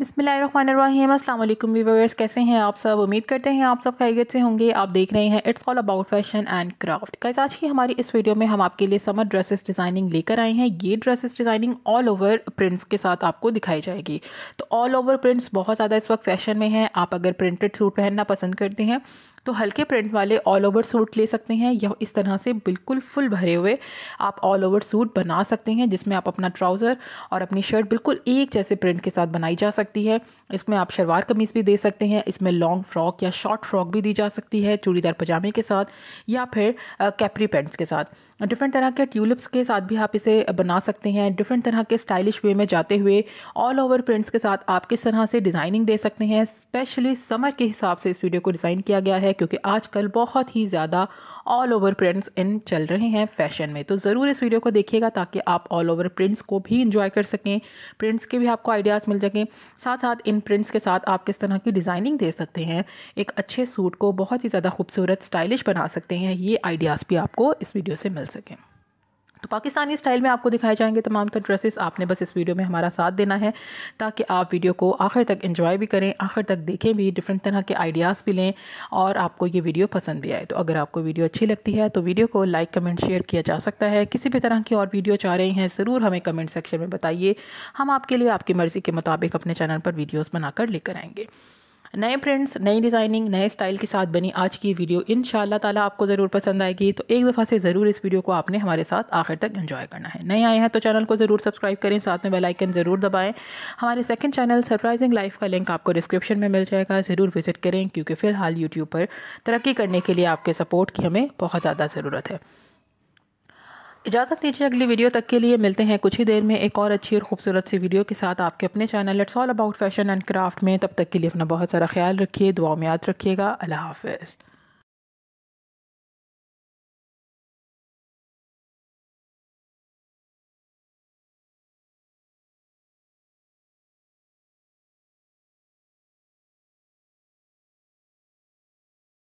बिसमीम अल्लाम वीवर्स कैसे हैं आप सब उम्मीद करते हैं आप सब खैरियत से होंगे आप देख रहे हैं it's all about fashion and craft कैसे आज की हमारी इस वीडियो में हम आपके लिए समर ड्रेसेस डिज़ाइनिंग लेकर आए हैं ये dresses designing all over prints के साथ आपको दिखाई जाएगी तो ऑल ओवर प्रिंट्स बहुत ज़्यादा इस वक्त फैशन में हैं आप अगर प्रिंटेड सूट पहनना पसंद करते हैं तो हल्के प्रिंट वाले ऑल ओवर सूट ले सकते हैं या इस तरह से बिल्कुल फुल भरे हुए आप ऑल ओवर सूट बना सकते हैं जिसमें आप अपना ट्राउज़र और अपनी शर्ट बिल्कुल एक जैसे प्रिंट के साथ बनाई जा सकती है इसमें आप शलवार कमीज़ भी दे सकते हैं इसमें लॉन्ग फ्रॉक या शॉर्ट फ्रॉक भी दी जा सकती है चूड़ीदार पजामे के साथ या फिर कैपरी पेंट्स के साथ डिफरेंट तरह के ट्यूलिप्स के साथ भी आप इसे बना सकते हैं डिफरेंट तरह के स्टाइलिश वे में जाते हुए ऑल ओवर प्रिंट्स के साथ आप किस तरह से डिज़ाइनिंग दे सकते हैं स्पेशली समर के हिसाब से इस वीडियो को डिज़ाइन किया गया है क्योंकि आजकल बहुत ही ज़्यादा ऑल ओवर प्रिंट्स इन चल रहे हैं फैशन में तो ज़रूर इस वीडियो को देखिएगा ताकि आप ऑल ओवर प्रिंट्स को भी इंजॉय कर सकें प्रिंट्स के भी आपको आइडियाज़ मिल सकें साथ साथ इन प्रिंट्स के साथ आप किस तरह की डिज़ाइनिंग दे सकते हैं एक अच्छे सूट को बहुत ही ज़्यादा खूबसूरत स्टाइलिश बना सकते हैं ये आइडियाज़ भी आपको इस वीडियो से मिल सकें तो पाकिस्तानी स्टाइल में आपको दिखाए जाएंगे तमाम तो ड्रेसेस आपने बस इस वीडियो में हमारा साथ देना है ताकि आप वीडियो को आखिर तक एंजॉय भी करें आखिर तक देखें भी डिफरेंट तरह के आइडियाज़ भी लें और आपको ये वीडियो पसंद भी आए तो अगर आपको वीडियो अच्छी लगती है तो वीडियो को लाइक कमेंट शेयर किया जा सकता है किसी भी तरह की और वीडियो चाह रहे हैं ज़रूर हमें कमेंट सेक्शन में बताइए हम आपके लिए आपकी मर्ज़ी के मुताबिक अपने चैनल पर वीडियोज़ बनाकर लेकर आएंगे नए फ्रेंड्स नई डिज़ाइनिंग नए स्टाइल के साथ बनी आज की वीडियो इन ताला आपको ज़रूर पसंद आएगी तो एक दफ़ा से ज़रूर इस वीडियो को आपने हमारे साथ आखिर तक एंजॉय करना है नए आए हैं तो चैनल को ज़रूर सब्सक्राइब करें साथ में बेलाइकन ज़रूर दबाएँ हमारे सेकेंड चैनल सरप्राइजिंग लाइफ का लिंक आपको डिस्क्रिप्शन में मिल जाएगा ज़रूर विजिट करें क्योंकि फ़िलहाल यूट्यूब पर तरक्की करने के लिए आपके सपोर्ट की हमें बहुत ज़्यादा ज़रूरत है इजाज़त दीजिए अगली वीडियो तक के लिए मिलते हैं कुछ ही देर में एक और अच्छी और खूबसूरत सी वीडियो के साथ आपके अपने channel it's all about fashion and craft में तब तक के लिए अपना बहुत सारा ख्याल रखिए दुआ में याद रखिएगा अल्लाह हाफिज़